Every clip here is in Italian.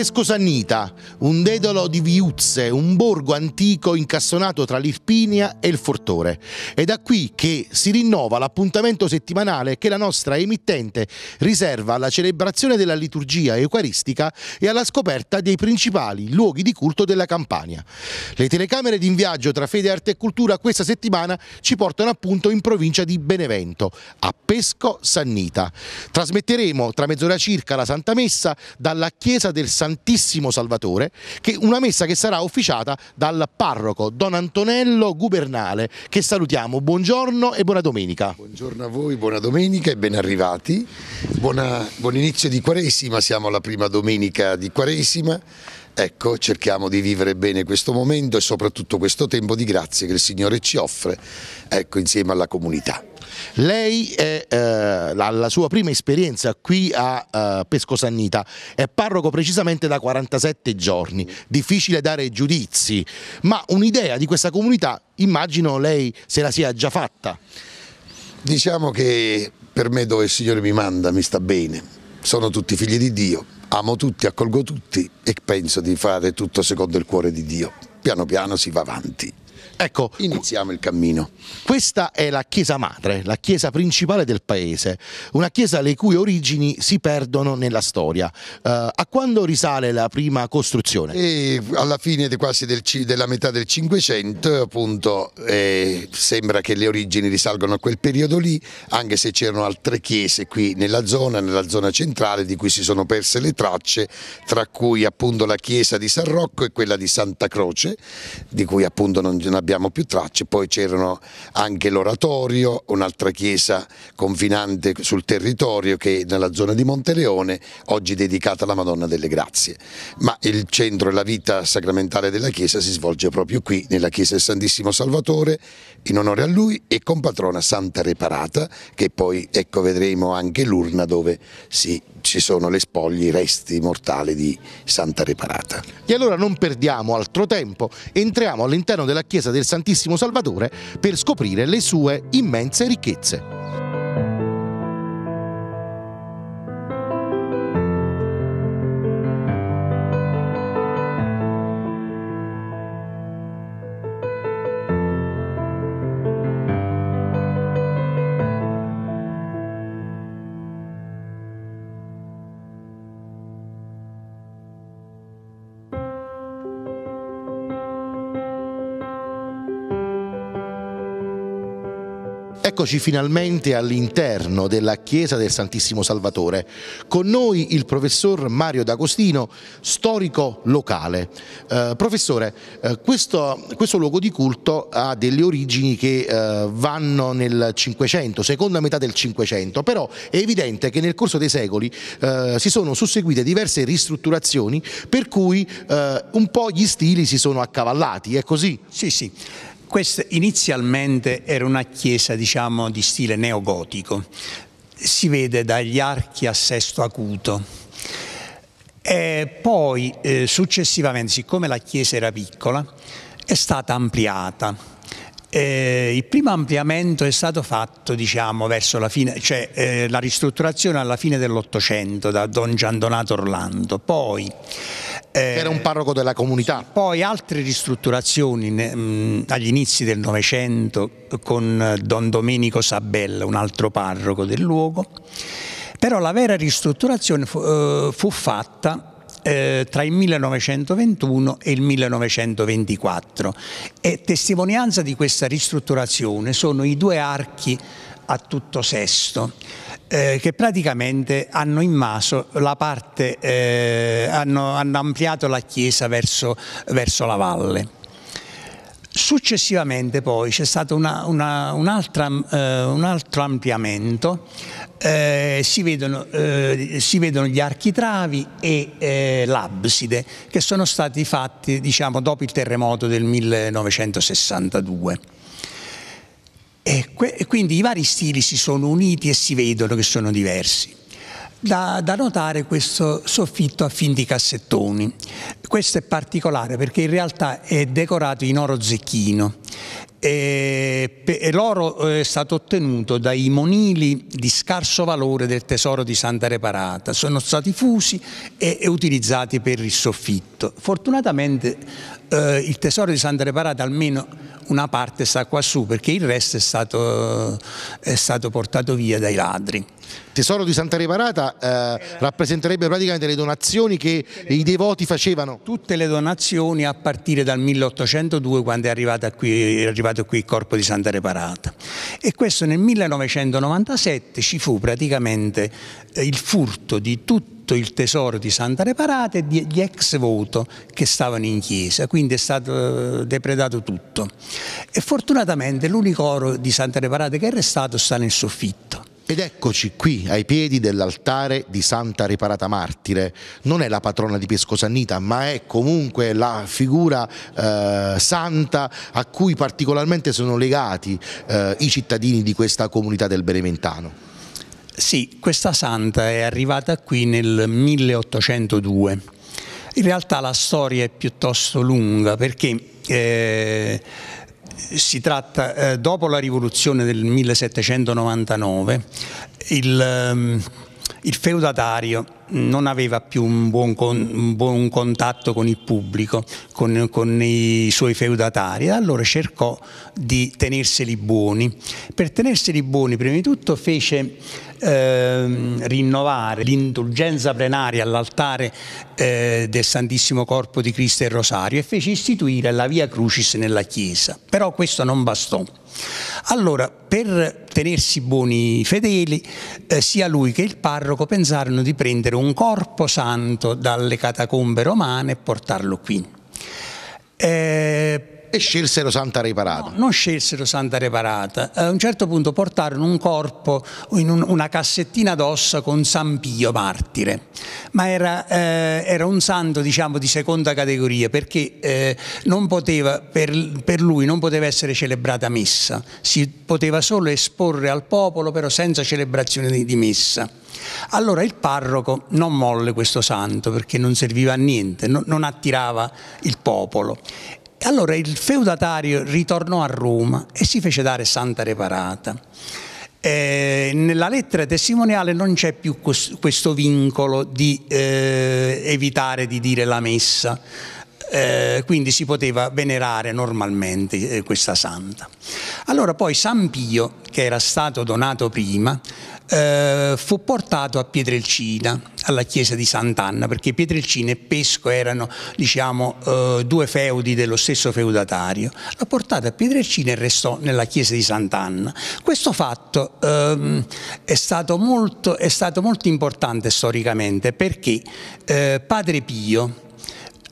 Pesco Sannita, un dedolo di viuzze, un borgo antico incassonato tra l'Irpinia e il Fortore. È da qui che si rinnova l'appuntamento settimanale che la nostra emittente riserva alla celebrazione della liturgia eucaristica e alla scoperta dei principali luoghi di culto della Campania. Le telecamere di viaggio tra fede, arte e cultura questa settimana ci portano appunto in provincia di Benevento, a Pesco Sannita. Trasmetteremo tra mezz'ora circa la Santa Messa dalla chiesa del San Santissimo Salvatore, che una messa che sarà officiata dal parroco Don Antonello Gubernale, che salutiamo. Buongiorno e buona domenica. Buongiorno a voi, buona domenica e ben arrivati. Buona, buon inizio di Quaresima, siamo alla prima domenica di Quaresima. Ecco, cerchiamo di vivere bene questo momento e soprattutto questo tempo di grazia che il Signore ci offre ecco, insieme alla comunità. Lei è eh, alla sua prima esperienza qui a eh, Pescosannita, è parroco precisamente da 47 giorni, difficile dare giudizi, ma un'idea di questa comunità immagino lei se la sia già fatta. Diciamo che per me dove il Signore mi manda mi sta bene, sono tutti figli di Dio, amo tutti, accolgo tutti e penso di fare tutto secondo il cuore di Dio. Piano piano si va avanti. Ecco, iniziamo il cammino. Questa è la chiesa madre, la chiesa principale del paese, una chiesa le cui origini si perdono nella storia. Uh, a quando risale la prima costruzione? E alla fine de quasi del, della metà del Cinquecento, appunto, eh, sembra che le origini risalgono a quel periodo lì, anche se c'erano altre chiese qui nella zona, nella zona centrale, di cui si sono perse le tracce, tra cui appunto la chiesa di San Rocco e quella di Santa Croce, di cui appunto non abbiamo abbiamo più tracce, poi c'erano anche l'oratorio, un'altra chiesa confinante sul territorio che è nella zona di Monteleone, oggi dedicata alla Madonna delle Grazie. Ma il centro e la vita sacramentale della chiesa si svolge proprio qui, nella chiesa del Santissimo Salvatore, in onore a lui e con patrona Santa Reparata, che poi ecco vedremo anche l'urna dove si ci sono le spoglie, i resti mortali di Santa Reparata. E allora non perdiamo altro tempo, entriamo all'interno della chiesa del Santissimo Salvatore per scoprire le sue immense ricchezze. Eccoci finalmente all'interno della Chiesa del Santissimo Salvatore. Con noi il professor Mario D'Agostino, storico locale. Eh, professore, eh, questo, questo, luogo di culto ha delle origini che eh, vanno nel Cinquecento, seconda metà del Cinquecento, però è evidente che nel corso dei secoli eh, si sono susseguite diverse ristrutturazioni per cui eh, un po' gli stili si sono accavallati, è così? Sì, sì. Questa inizialmente era una chiesa diciamo, di stile neogotico, si vede dagli archi a sesto acuto. E poi eh, successivamente, siccome la chiesa era piccola, è stata ampliata. Eh, il primo ampliamento è stato fatto diciamo, verso la fine, cioè eh, la ristrutturazione alla fine dell'Ottocento da Don Giandonato Orlando. Poi eh, era un parroco della comunità. poi altre ristrutturazioni mh, mm, agli inizi del Novecento con eh, Don Domenico Sabella, un altro parroco del luogo, però la vera ristrutturazione fu, eh, fu fatta eh, tra il 1921 e il 1924 e testimonianza di questa ristrutturazione sono i due archi a tutto sesto, eh, che praticamente hanno immaso la parte, eh, hanno, hanno, ampliato la chiesa verso, verso la valle. Successivamente poi c'è stato una, una, un, altra, eh, un, altro ampliamento, eh, si, vedono, eh, si, vedono, gli architravi e eh, l'abside che sono stati fatti diciamo, dopo il terremoto del 1962. E, que- e quindi i vari stili si sono uniti e si vedono che sono diversi. Da, da, notare questo soffitto a fin di cassettoni. Questo è particolare perché in realtà è decorato in oro zecchino e, e l'oro eh, è stato ottenuto dai monili di scarso valore del tesoro di Santa Reparata, sono stati fusi e, e utilizzati per il soffitto. Fortunatamente eh, il tesoro di Santa Reparata almeno una parte sta quassù perché il resto è stato, è stato portato via dai ladri. Il tesoro di Santa Reparata eh, rappresenterebbe praticamente le donazioni che i devoti facevano? Tutte le donazioni a partire dal 1802 quando è arrivata qui è arrivato qui il corpo di Santa Reparata. E questo nel 1997 ci fu praticamente eh, il furto di tutto il tesoro di Santa Reparata e degli ex voto che stavano in chiesa, quindi è stato eh, depredato tutto. E fortunatamente l'unico oro di Santa Reparata che è restato sta nel soffitto. Ed eccoci qui, ai piedi dell'altare di Santa Riparata Martire. Non è la patrona di Pescosannita, ma è comunque la figura eh, santa a cui particolarmente sono legati eh, i cittadini di questa comunità del Beneventano. Sì, questa santa è arrivata qui nel 1802. In realtà la storia è piuttosto lunga perché... Eh, si tratta, eh, dopo la rivoluzione del 1799, il, ehm, il feudatario non aveva più un buon, con, un buon, contatto con il pubblico, con, con i suoi feudatari, e allora cercò di tenerseli buoni. Per tenerseli buoni, prima di tutto, fece ehm, rinnovare l'indulgenza plenaria all'altare eh, del Santissimo Corpo di Cristo e Rosario e fece istituire la Via Crucis nella Chiesa. Però questo non bastò. Allora, per tenersi buoni fedeli, eh, sia lui che il parroco pensarono di prendere un corpo santo dalle catacombe romane e portarlo qui. Eh, e scelsero Santa Reparata. No, non scelsero Santa Reparata. Eh, a un certo punto portarono un corpo in un, una cassettina d'ossa con San Pio martire. Ma era, eh, era un santo, diciamo, di seconda categoria perché eh, poteva, per, per lui non poteva essere celebrata messa. Si poteva solo esporre al popolo, però senza celebrazione di, di messa. Allora il parroco non molle questo santo perché non serviva a niente, non attirava il popolo allora il feudatario ritornò a Roma e si fece dare santa reparata. Eh, nella lettera testimoniale non c'è più questo vincolo di eh, evitare di dire la messa, eh, quindi si poteva venerare normalmente eh, questa santa. Allora poi San Pio, che era stato donato prima, eh, fu portato a Pietrelcina, alla chiesa di Sant'Anna, perché Pietrelcina e Pesco erano diciamo, eh, due feudi dello stesso feudatario. L'ha portato a Pietrelcina e restò nella chiesa di Sant'Anna. Questo fatto ehm, è, stato molto, è, stato molto, importante storicamente perché eh, Padre Pio,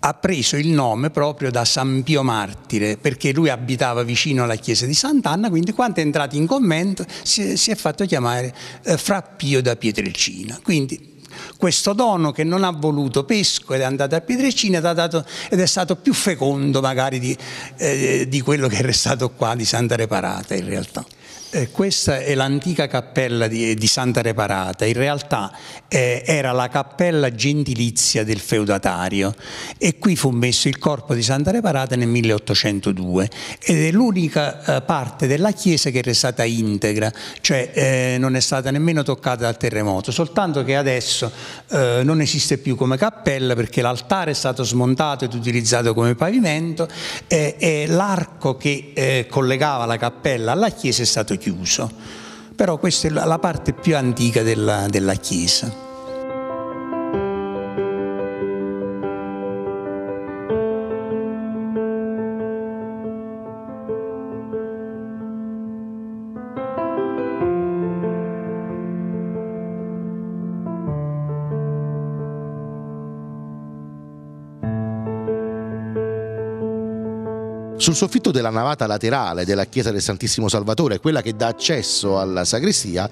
ha preso il nome proprio da San Pio Martire, perché lui abitava vicino alla chiesa di Sant'Anna, quindi quando è entrato in convento si, si è fatto chiamare eh, Fra Pio da Pietrelcina. Quindi questo dono che non ha voluto Pesco ed è andato a Pietrecina ed è stato più fecondo magari di, eh, di quello che è restato qua di Santa Reparata in realtà. Eh, questa è l'antica cappella di, di, Santa Reparata, in realtà eh, era la cappella gentilizia del feudatario e qui fu messo il corpo di Santa Reparata nel 1802 ed è l'unica eh, parte della chiesa che è restata integra, cioè eh, non è stata nemmeno toccata dal terremoto, soltanto che adesso eh, non esiste più come cappella perché l'altare è stato smontato ed utilizzato come pavimento eh, e l'arco che collegava la cappella alla chiesa è stato chiuso, però questa è la parte più antica della, della chiesa. Sul soffitto della navata laterale della chiesa del Santissimo Salvatore, quella che dà accesso alla sagrestia,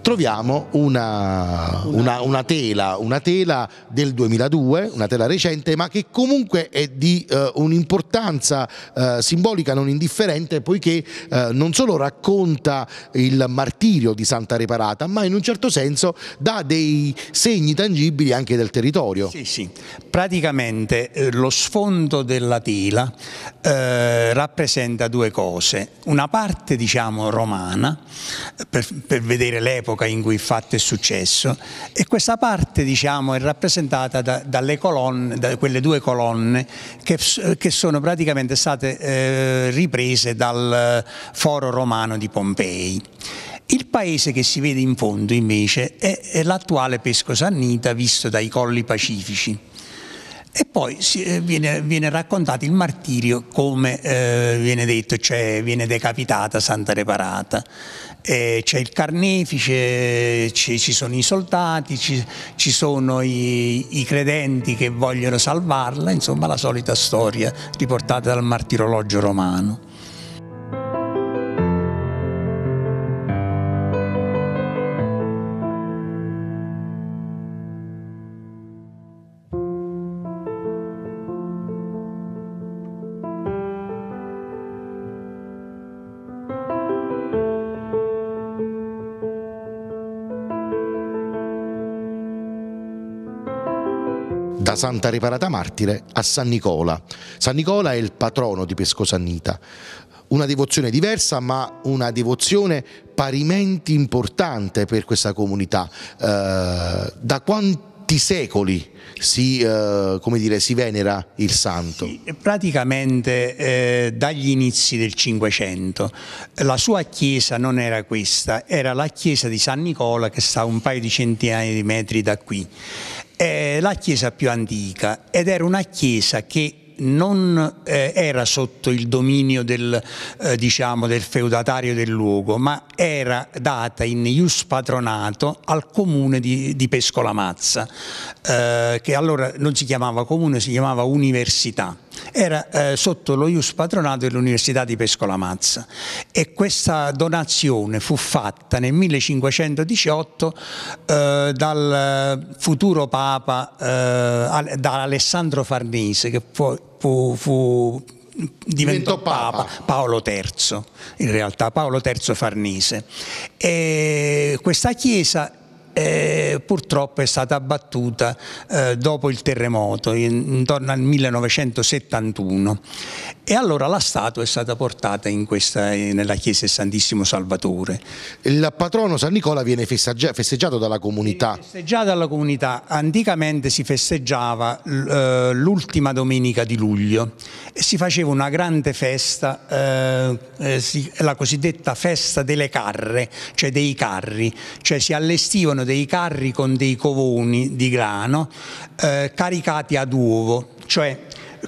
troviamo una, una, una, tela, una tela del 2002, una tela recente, ma che comunque è di uh, un un'importanza eh, simbolica non indifferente poiché eh, non solo racconta il martirio di Santa Reparata ma in un certo senso dà dei segni tangibili anche del territorio. Sì, sì. Praticamente eh, lo sfondo della tela eh, rappresenta due cose, una parte diciamo romana eh, per, per vedere l'epoca in cui il fatto è successo e questa parte diciamo è rappresentata da, dalle colonne, da quelle due colonne che, eh, che sono praticamente state eh, riprese dal eh, foro romano di Pompei. Il paese che si vede in fondo invece è l'attuale Pesco Sannita visto dai colli pacifici. E poi eh, viene, viene, raccontato il martirio come eh, viene detto, cioè viene decapitata Santa Reparata. Eh, c'è il carnefice, ci, ci sono i soldati, ci, ci sono i, i, credenti che vogliono salvarla, insomma la solita storia riportata dal martirologio romano. da Santa Reparata Martire a San Nicola. San Nicola è il patrono di Pescosannita. Una devozione diversa, ma una devozione parimenti importante per questa comunità. Eh, da quanti secoli si, eh, dire, si venera il santo? Sì, praticamente eh, dagli inizi del Cinquecento. La sua chiesa non era questa, era la chiesa di San Nicola che sta a un paio di centinaia di metri da qui eh, la chiesa più antica ed era una chiesa che non eh, era sotto il dominio del, eh, diciamo, del, feudatario del luogo, ma era data in ius patronato al comune di, di Pescolamazza, eh, che allora non si chiamava comune, si chiamava università era eh, sotto lo ius patronato dell'Università di Pescola Mazza e questa donazione fu fatta nel 1518 eh, dal futuro Papa, eh, da Alessandro Farnese che fu, fu, fu diventò papa, Paolo III, in realtà Paolo III Farnese. E questa chiesa e purtroppo è stata abbattuta eh, dopo il terremoto, intorno al 1971. E allora la statua è stata portata questa, eh, nella chiesa del Santissimo Salvatore. Il patrono San Nicola viene festeggia, festeggiato dalla comunità? viene Festeggiato dalla comunità. Anticamente si festeggiava eh, l'ultima domenica di luglio e si faceva una grande festa, eh, eh la cosiddetta festa delle carre, cioè dei carri, cioè si allestivano erano dei carri con dei covoni di grano eh, caricati ad uovo, cioè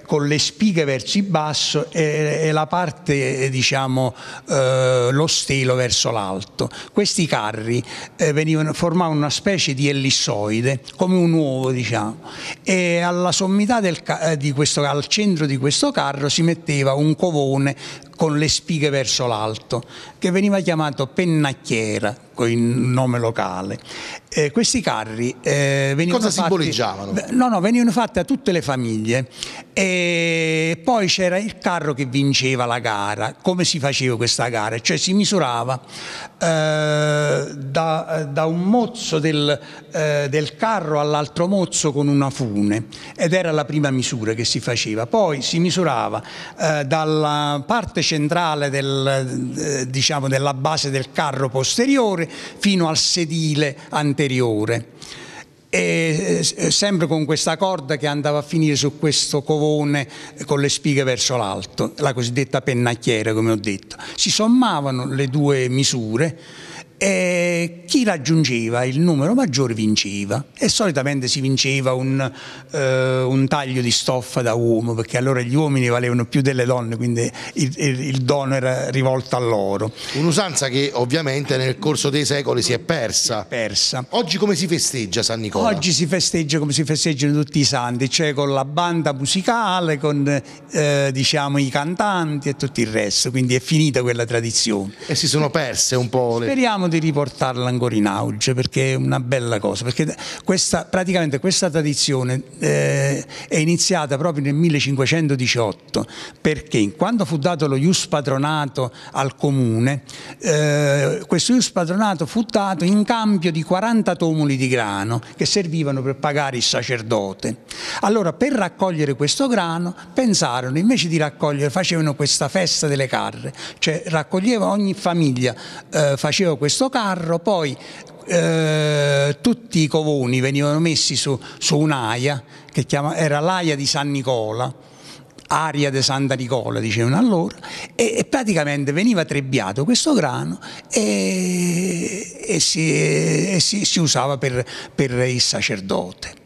con le spighe verso il basso e, e la parte, diciamo, eh, lo stelo verso l'alto. Questi carri eh, venivano, formavano una specie di ellissoide, come un uovo, diciamo, e alla sommità del, eh, di questo, al centro di questo carro si metteva un covone con le spighe verso l'alto, che veniva chiamato pennacchiera, con il nome locale. Eh, questi carri eh, venivano Cosa fatti, simboleggiavano? No, no, venivano fatti a tutte le famiglie e poi c'era il carro che vinceva la gara. Come si faceva questa gara? Cioè si misurava eh, da, da un mozzo del, eh, del carro all'altro mozzo con una fune ed era la prima misura che si faceva. Poi si misurava eh, dalla parte centrale del, eh, diciamo, della base del carro posteriore fino al sedile anteriore. E eh, sempre con questa corda che andava a finire su questo covone eh, con le spighe verso l'alto, la cosiddetta pennacchiera come ho detto. Si sommavano le due misure e chi raggiungeva il numero maggiore vinceva e solitamente si vinceva un, eh, un, taglio di stoffa da uomo perché allora gli uomini valevano più delle donne quindi il, il, il dono era rivolto a loro un'usanza che ovviamente nel corso dei secoli si è persa. si è persa oggi come si festeggia San Nicola? oggi si festeggia come si festeggiano tutti i santi cioè con la banda musicale con eh, diciamo i cantanti e tutto il resto quindi è finita quella tradizione e si sono perse un po' le... speriamo cerchiamo di riportarla ancora in auge perché è una bella cosa, perché questa, praticamente questa tradizione eh, è iniziata proprio nel 1518 perché quando fu dato lo ius patronato al comune, eh, questo ius patronato fu dato in cambio di 40 tomoli di grano che servivano per pagare il sacerdote. Allora per raccogliere questo grano pensarono invece di raccogliere facevano questa festa delle carre, cioè raccoglieva ogni famiglia, eh, faceva questo questo carro, poi eh, tutti i covoni venivano messi su, su un'aia, che chiama, era l'aia di San Nicola, aria di Santa Nicola dicevano allora, e, e praticamente veniva trebbiato questo grano e, e, si, e si, si, usava per, per il sacerdote.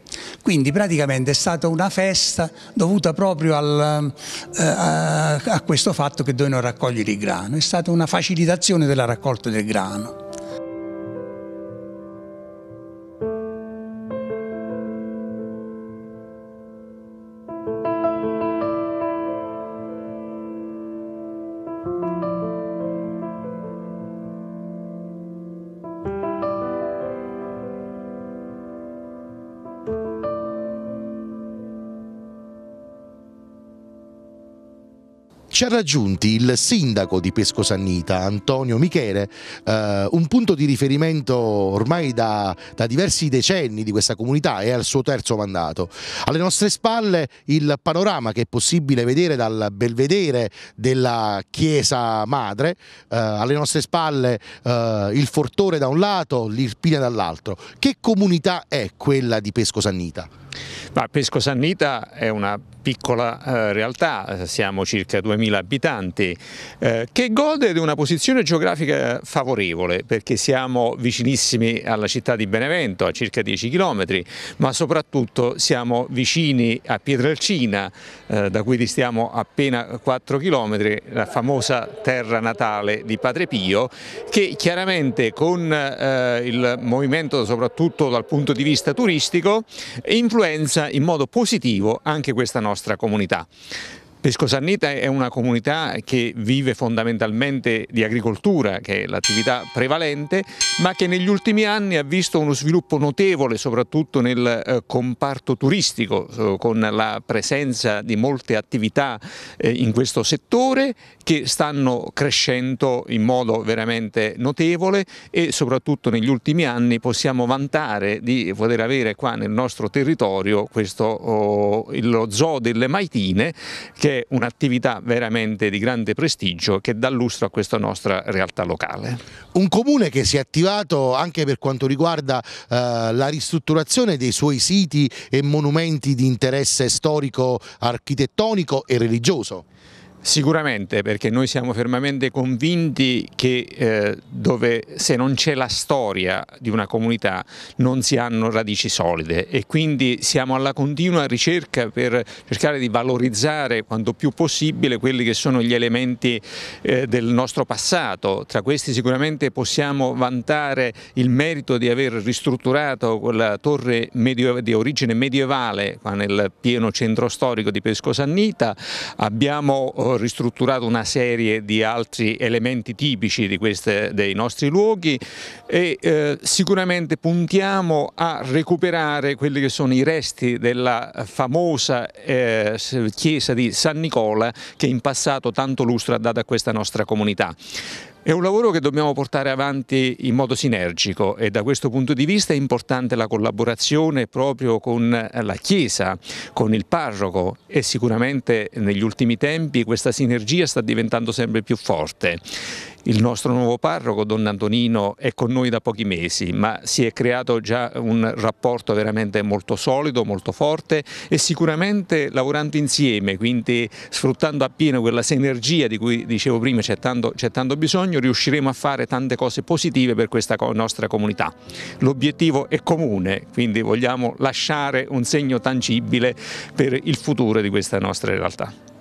Quindi praticamente è stata una festa dovuta proprio al, eh, a, a questo fatto che dovevano raccogliere il grano, è stata una facilitazione della raccolta del grano. ci ha raggiunti il sindaco di Pesco Sannita, Antonio Michele, eh, un punto di riferimento ormai da, da, diversi decenni di questa comunità e al suo terzo mandato. Alle nostre spalle il panorama che è possibile vedere dal belvedere della chiesa madre, eh, alle nostre spalle eh, il fortore da un lato, l'Irpina dall'altro. Che comunità è quella di Pesco Sannita? Ma Sannita è una piccola eh, realtà, siamo circa 2.000 abitanti, eh, che gode di una posizione geografica favorevole perché siamo vicinissimi alla città di Benevento, a circa 10 km, ma soprattutto siamo vicini a Pietrelcina, eh, da cui distiamo appena 4 km, la famosa terra natale di Padre Pio, che chiaramente con il movimento soprattutto dal punto di vista turistico influenza in modo positivo anche questa nostra nostra comunità. Pesco Sannita è una comunità che vive fondamentalmente di agricoltura, che è l'attività prevalente, ma che negli ultimi anni ha visto uno sviluppo notevole soprattutto nel eh, comparto turistico, eh, con la presenza di molte attività eh, in questo settore che stanno crescendo in modo veramente notevole e soprattutto negli ultimi anni possiamo vantare di poter avere qua nel nostro territorio questo, oh, lo zoo delle Maitine che che è un'attività veramente di grande prestigio che dà lustro a questa nostra realtà locale. Un comune che si è attivato anche per quanto riguarda eh, la ristrutturazione dei suoi siti e monumenti di interesse storico, architettonico e religioso. Sicuramente perché noi siamo fermamente convinti che eh, dove, se non c'è la storia di una comunità non si hanno radici solide e quindi siamo alla continua ricerca per cercare di valorizzare quanto più possibile quelli che sono gli elementi eh, del nostro passato. Tra questi sicuramente possiamo vantare il merito di aver ristrutturato quella torre di origine medievale qua nel pieno centro storico di Pesco Sannita. Abbiamo eh, ristrutturato una serie di altri elementi tipici queste, dei nostri luoghi e eh, sicuramente puntiamo a recuperare quelli che sono i resti della famosa eh, chiesa di San Nicola che in passato tanto lustro ha dato a questa nostra comunità. È un lavoro che dobbiamo portare avanti in modo sinergico e da questo punto di vista è importante la collaborazione proprio con la Chiesa, con il parroco e sicuramente negli ultimi tempi questa sinergia sta diventando sempre più forte. Il nostro nuovo parroco, Don Antonino, è con noi da pochi mesi, ma si è creato già un rapporto veramente molto solido, molto forte e sicuramente lavorando insieme, quindi sfruttando appieno quella sinergia di cui dicevo prima c'è tanto, tanto, bisogno, riusciremo a fare tante cose positive per questa nostra comunità. L'obiettivo è comune, quindi vogliamo lasciare un segno tangibile per il futuro di questa nostra realtà.